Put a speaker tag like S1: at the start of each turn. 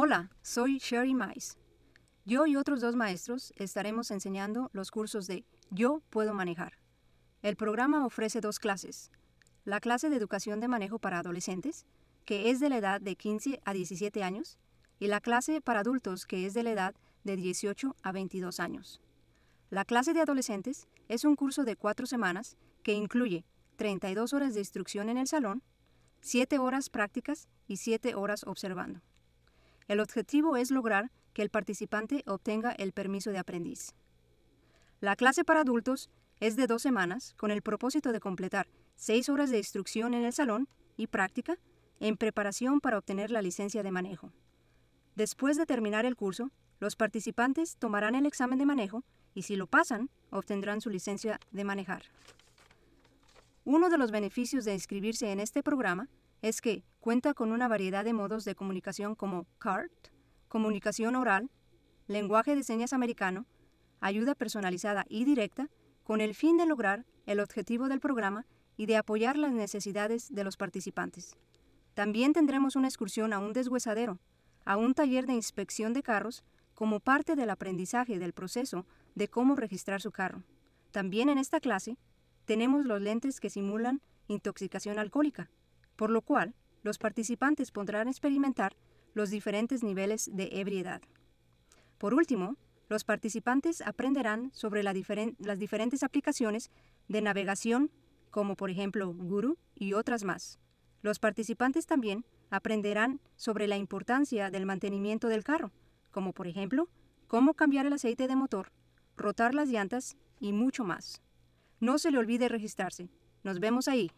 S1: Hola, soy Sherry
S2: Mice. Yo y otros dos maestros estaremos enseñando los cursos de Yo puedo manejar. El programa ofrece dos clases. La clase de educación de manejo para adolescentes, que es de la edad de 15 a 17 años, y la clase para adultos, que es de la edad de 18 a 22 años. La clase de adolescentes es un curso de cuatro semanas que incluye 32 horas de instrucción en el salón, 7 horas prácticas y 7 horas observando. El objetivo es lograr que el participante obtenga el permiso de aprendiz. La clase para adultos es de dos semanas con el propósito de completar seis horas de instrucción en el salón y práctica en preparación para obtener la licencia de manejo. Después de terminar el curso, los participantes tomarán el examen de manejo y si lo pasan, obtendrán su licencia de manejar. Uno de los beneficios de inscribirse en este programa es que cuenta con una variedad de modos de comunicación como CART, comunicación oral, lenguaje de señas americano, ayuda personalizada y directa, con el fin de lograr el objetivo del programa y de apoyar las necesidades de los participantes. También tendremos una excursión a un deshuesadero, a un taller de inspección de carros, como parte del aprendizaje del proceso de cómo registrar su carro. También en esta clase tenemos los lentes que simulan intoxicación alcohólica, por lo cual los participantes podrán experimentar los diferentes niveles de ebriedad. Por último, los participantes aprenderán sobre las diferentes aplicaciones de navegación, como por ejemplo Guru y otras más. Los participantes también aprenderán sobre la importancia del mantenimiento del carro, como por ejemplo cómo cambiar el aceite de motor, rotar las llantas y mucho más.
S1: No se le olvide registrarse. Nos vemos ahí.